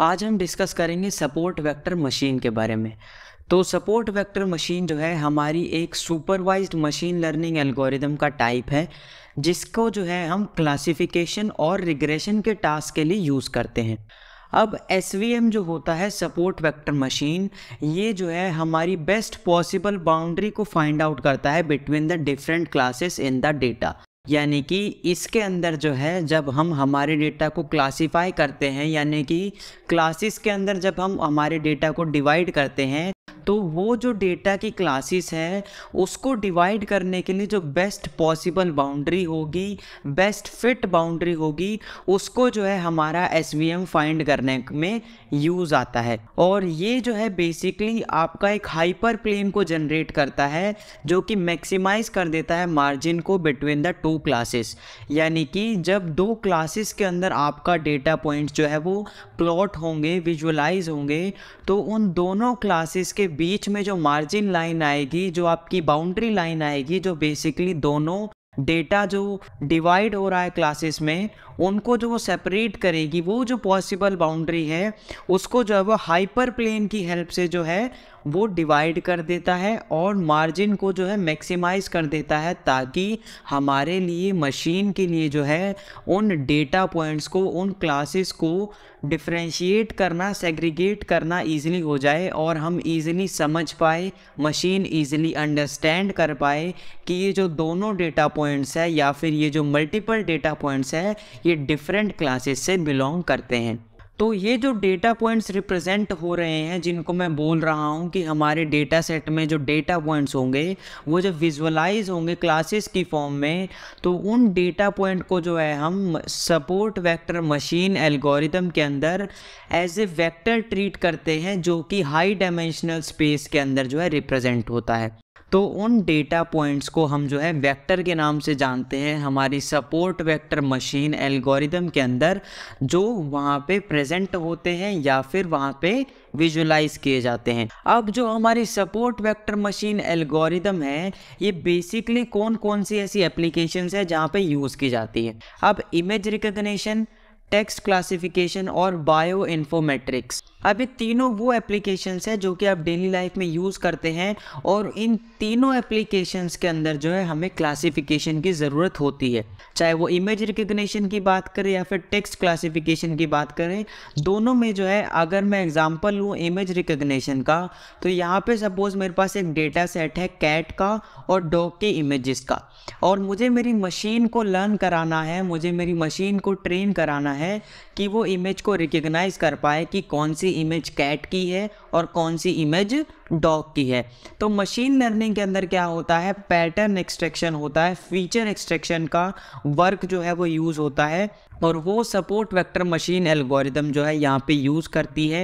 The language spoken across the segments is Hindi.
आज हम डिस्कस करेंगे सपोर्ट वेक्टर मशीन के बारे में तो सपोर्ट वेक्टर मशीन जो है हमारी एक सुपरवाइज्ड मशीन लर्निंग एल्गोरिदम का टाइप है जिसको जो है हम क्लासिफिकेशन और रिग्रेशन के टास्क के लिए यूज़ करते हैं अब एस जो होता है सपोर्ट वेक्टर मशीन ये जो है हमारी बेस्ट पॉसिबल बाउंड्री को फाइंड आउट करता है between the different classes in the data यानी कि इसके अंदर जो है जब हम हमारे डेटा को क्लासीफाई करते हैं यानी कि क्लासेस के अंदर जब हम हमारे डेटा को डिवाइड करते हैं जो डेटा की क्लासेस है उसको डिवाइड करने के लिए जो बेस्ट पॉसिबल बाउंड्री होगी बेस्ट फिट बाउंड्री होगी उसको जो है हमारा एस फाइंड करने में यूज़ आता है और ये जो है बेसिकली आपका एक हाइपर प्लेन को जनरेट करता है जो कि मैक्सिमाइज कर देता है मार्जिन को बिटवीन द टू क्लासेस यानी कि जब दो क्लासेस के अंदर आपका डेटा पॉइंट जो है वो प्लॉट होंगे विजुअलाइज होंगे तो उन दोनों क्लासेस के बीच में में जो मार्जिन लाइन आएगी जो आपकी बाउंड्री लाइन आएगी जो बेसिकली दोनों डेटा जो डिवाइड हो रहा है क्लासेस में उनको जो वो सेपरेट करेगी वो जो पॉसिबल बाउंड्री है उसको जो है वो हाइपर प्लेन की हेल्प से जो है वो डिवाइड कर देता है और मार्जिन को जो है मैक्सिमाइज़ कर देता है ताकि हमारे लिए मशीन के लिए जो है उन डेटा पॉइंट्स को उन क्लासेस को डिफ्रेंशिएट करना सेग्रीगेट करना ईजिली हो जाए और हम ईजिली समझ पाए मशीन ईजिली अंडरस्टैंड कर पाए कि ये जो दोनों डेटा पॉइंट्स है या फिर ये जो मल्टीपल डेटा पॉइंट्स है ये डिफरेंट क्लासेस से बिलोंग करते हैं तो ये जो डेटा पॉइंट्स रिप्रेजेंट हो रहे हैं जिनको मैं बोल रहा हूँ कि हमारे डेटा सेट में जो डेटा पॉइंट्स होंगे वो जब विजुअलाइज होंगे क्लासेस की फॉर्म में तो उन डेटा पॉइंट को जो है हम सपोर्ट वेक्टर मशीन एल्गोरिदम के अंदर एज ए वेक्टर ट्रीट करते हैं जो कि हाई डायमेंशनल स्पेस के अंदर जो है रिप्रेजेंट होता है तो उन डेटा पॉइंट्स को हम जो है वेक्टर के नाम से जानते हैं हमारी सपोर्ट वेक्टर मशीन एल्गोरिदम के अंदर जो वहाँ पे प्रेजेंट होते हैं या फिर वहाँ पे विजुलाइज किए जाते हैं अब जो हमारी सपोर्ट वेक्टर मशीन एल्गोरिदम है ये बेसिकली कौन कौन सी ऐसी एप्लीकेशंस है जहाँ पे यूज़ की जाती है अब इमेज रिकग्निशन टेक्स्ट क्लासिफिकेशन और बायो इन्फोमेट्रिक्स अब ये तीनों वो एप्लीकेशंस है जो कि आप डेली लाइफ में यूज़ करते हैं और इन तीनों एप्लीकेशंस के अंदर जो है हमें क्लासिफिकेशन की ज़रूरत होती है चाहे वो इमेज रिकग्निशन की बात करें या फिर टेक्स्ट क्लासिफिकेशन की बात करें दोनों में जो है अगर मैं एग्जांपल लूँ इमेज रिकग्निशन का तो यहाँ पर सपोज़ मेरे पास एक डेटा सेट है कैट का और डॉग के इमेज़ का और मुझे मेरी मशीन को लर्न कराना है मुझे मेरी मशीन को ट्रेन कराना है कि वो इमेज को रिकग्नाइज़ कर पाए कि कौन सी सी इमेज कैट की है और कौन सी इमेज डॉग की है तो मशीन लर्निंग के अंदर क्या होता है पैटर्न एक्सट्रैक्शन होता है फीचर एक्सट्रैक्शन का वर्क जो है वो यूज़ होता है और वो सपोर्ट वेक्टर मशीन एल्गोरिदम जो है यहाँ पे यूज़ करती है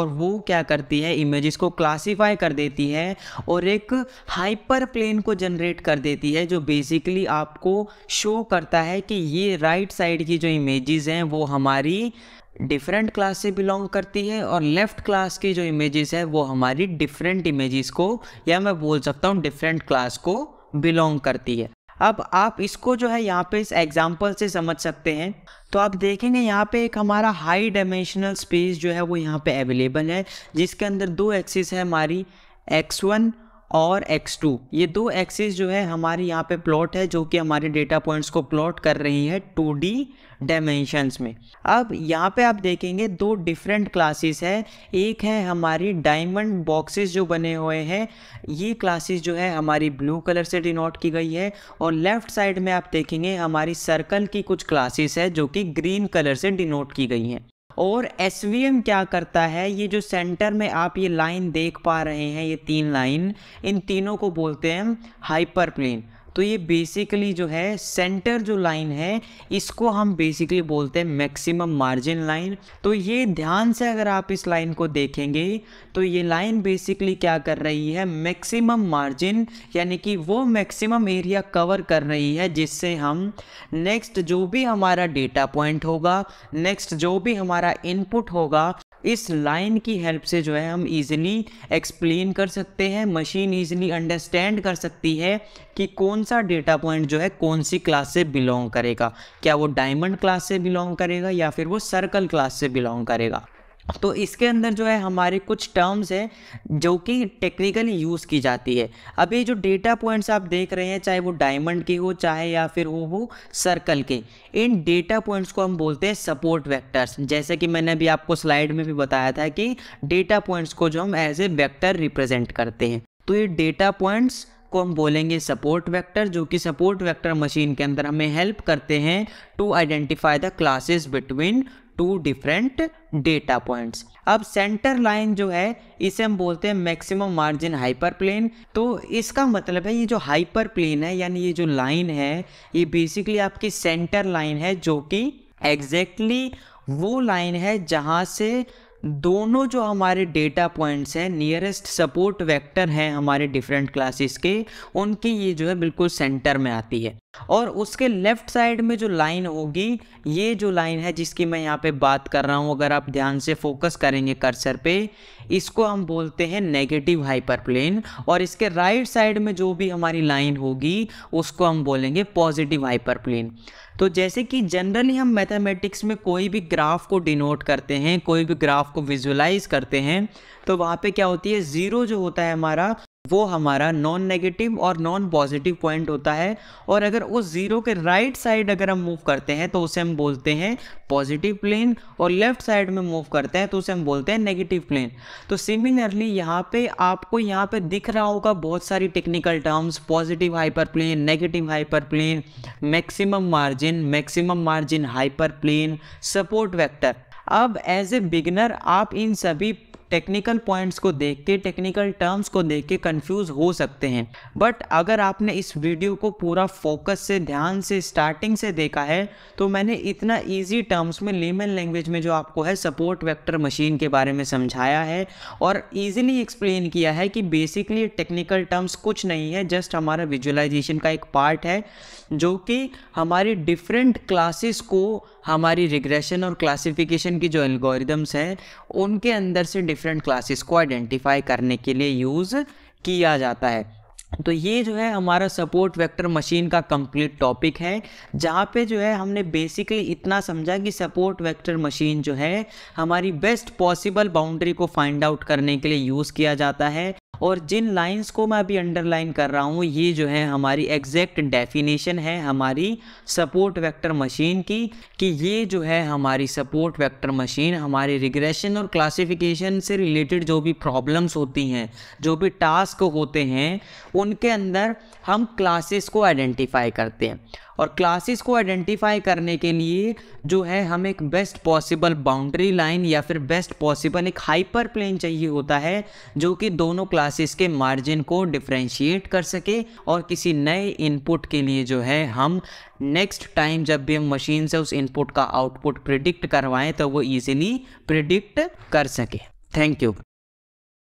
और वो क्या करती है इमेजेस को क्लासिफाई कर देती है और एक हाइपर प्लेन को जनरेट कर देती है जो बेसिकली आपको शो करता है कि ये राइट साइड की जो इमेजेस हैं वो हमारी डिफरेंट क्लास से बिलोंग करती है और लेफ़्ट क्लास की जो इमेजेस है वो हमारी डिफरेंट इमेजेस को या मैं बोल सकता हूँ डिफरेंट क्लास को बिलोंग करती है अब आप इसको जो है यहाँ पे इस एग्जाम्पल से समझ सकते हैं तो आप देखेंगे यहाँ पे एक हमारा हाई डायमेंशनल स्पेस जो है वो यहाँ पे अवेलेबल है जिसके अंदर दो एक्सिस है हमारी एक्स वन और x2 ये दो एक्सिस जो है हमारे यहाँ पे प्लॉट है जो कि हमारे डेटा पॉइंट्स को प्लॉट कर रही है 2D डायमेंशंस में अब यहाँ पे आप देखेंगे दो डिफरेंट क्लासेस है एक है हमारी डायमंड बॉक्सेस जो बने हुए हैं ये क्लासेस जो है हमारी ब्लू कलर से डिनोट की गई है और लेफ्ट साइड में आप देखेंगे हमारी सर्कल की कुछ क्लासेस है जो कि ग्रीन कलर से डिनोट की गई हैं और एस क्या करता है ये जो सेंटर में आप ये लाइन देख पा रहे हैं ये तीन लाइन इन तीनों को बोलते हैं हाइपर प्लेन तो ये बेसिकली जो है सेंटर जो लाइन है इसको हम बेसिकली बोलते हैं मैक्सिमम मार्जिन लाइन तो ये ध्यान से अगर आप इस लाइन को देखेंगे तो ये लाइन बेसिकली क्या कर रही है मैक्सिमम मार्जिन यानी कि वो मैक्सिमम एरिया कवर कर रही है जिससे हम नेक्स्ट जो भी हमारा डेटा पॉइंट होगा नेक्स्ट जो भी हमारा इनपुट होगा इस लाइन की हेल्प से जो है हम इजीली एक्सप्लेन कर सकते हैं मशीन इजीली अंडरस्टैंड कर सकती है कि कौन सा डेटा पॉइंट जो है कौन सी क्लास से बिलोंग करेगा क्या वो डायमंड क्लास से बिलोंग करेगा या फिर वो सर्कल क्लास से बिलोंग करेगा तो इसके अंदर जो है हमारे कुछ टर्म्स हैं जो कि टेक्निकली यूज़ की जाती है अब ये जो डेटा पॉइंट्स आप देख रहे हैं चाहे वो डायमंड के हो चाहे या फिर वो हो सर्कल के इन डेटा पॉइंट्स को हम बोलते हैं सपोर्ट वेक्टर्स जैसे कि मैंने अभी आपको स्लाइड में भी बताया था कि डेटा पॉइंट्स को जो हम एज ए वैक्टर रिप्रेजेंट करते हैं तो ये डेटा पॉइंट्स को हम बोलेंगे सपोर्ट वेक्टर जो कि सपोर्ट वेक्टर मशीन के अंदर हमें हेल्प करते हैं to identify the classes between two different data points अब सेंटर लाइन जो है इसे हम बोलते हैं मैक्सिमम मार्जिन हाइपर प्लेन तो इसका मतलब है ये जो हाइपर प्लेन है यानी ये जो लाइन है ये बेसिकली आपकी सेंटर लाइन है जो कि एग्जैक्टली exactly वो लाइन है जहाँ से दोनों जो हमारे डेटा पॉइंट्स हैं नियरेस्ट सपोर्ट वेक्टर हैं हमारे डिफरेंट क्लासेस के उनकी ये जो है बिल्कुल सेंटर में आती है और उसके लेफ्ट साइड में जो लाइन होगी ये जो लाइन है जिसकी मैं यहाँ पे बात कर रहा हूँ अगर आप ध्यान से फोकस करेंगे कर्सर पे इसको हम बोलते हैं नेगेटिव हाइपरप्लेन और इसके राइट साइड में जो भी हमारी लाइन होगी उसको हम बोलेंगे पॉजिटिव हाइपरप्लेन तो जैसे कि जनरली हम मैथमेटिक्स में कोई भी ग्राफ को डिनोट करते हैं कोई भी ग्राफ को विजुलाइज करते हैं तो वहाँ पे क्या होती है ज़ीरो जो होता है हमारा वो हमारा नॉन नेगेटिव और नॉन पॉजिटिव पॉइंट होता है और अगर उस ज़ीरो के राइट साइड अगर हम मूव करते हैं तो उसे हम बोलते हैं पॉजिटिव प्लेन और लेफ्ट साइड में मूव करते हैं तो उसे हम बोलते हैं नेगेटिव प्लेन तो सिमिलरली यहाँ पे आपको यहाँ पे दिख रहा होगा बहुत सारी technical terms positive hyperplane negative hyperplane maximum margin maximum margin hyperplane support vector अब एज ए बिगनर आप इन सभी टेक्निकल पॉइंट्स को देख के टेक्निकल टर्म्स को देख के कन्फ्यूज़ हो सकते हैं बट अगर आपने इस वीडियो को पूरा फोकस से ध्यान से स्टार्टिंग से देखा है तो मैंने इतना ईजी टर्म्स में लेमन लैंग्वेज में जो आपको है सपोर्ट वैक्टर मशीन के बारे में समझाया है और ईजिली एक्सप्लेन किया है कि बेसिकली टेक्निकल टर्म्स कुछ नहीं है जस्ट हमारा विजुअलाइजेशन का एक पार्ट है जो कि हमारी डिफरेंट क्लासेस को हमारी रिग्रेशन और क्लासिफिकेशन की जो एल्गोरिदम्स हैं उनके अंदर से डिफरेंट क्लासेस को आइडेंटिफाई करने के लिए यूज़ किया जाता है तो ये जो है हमारा सपोर्ट वेक्टर मशीन का कंप्लीट टॉपिक है जहाँ पे जो है हमने बेसिकली इतना समझा कि सपोर्ट वेक्टर मशीन जो है हमारी बेस्ट पॉसिबल बाउंड्री को फाइंड आउट करने के लिए यूज़ किया जाता है और जिन लाइंस को मैं अभी अंडरलाइन कर रहा हूँ ये जो है हमारी एग्जैक्ट डेफिनेशन है हमारी सपोर्ट वेक्टर मशीन की कि ये जो है हमारी सपोर्ट वेक्टर मशीन हमारे रिग्रेशन और क्लासिफिकेशन से रिलेटेड जो भी प्रॉब्लम्स होती हैं जो भी टास्क होते हैं उनके अंदर हम क्लासेस को आइडेंटिफाई करते हैं और क्लासेस को आइडेंटिफाई करने के लिए जो है हम एक बेस्ट पॉसिबल बाउंड्री लाइन या फिर बेस्ट पॉसिबल एक हाइपर प्लेन चाहिए होता है जो कि दोनों क्लासेस के मार्जिन को डिफ्रेंशिएट कर सके और किसी नए इनपुट के लिए जो है हम नेक्स्ट टाइम जब भी हम मशीन से उस इनपुट का आउटपुट प्रिडिक्ट करवाएं तो वो ईजिली प्रिडिक्ट कर सके थैंक यू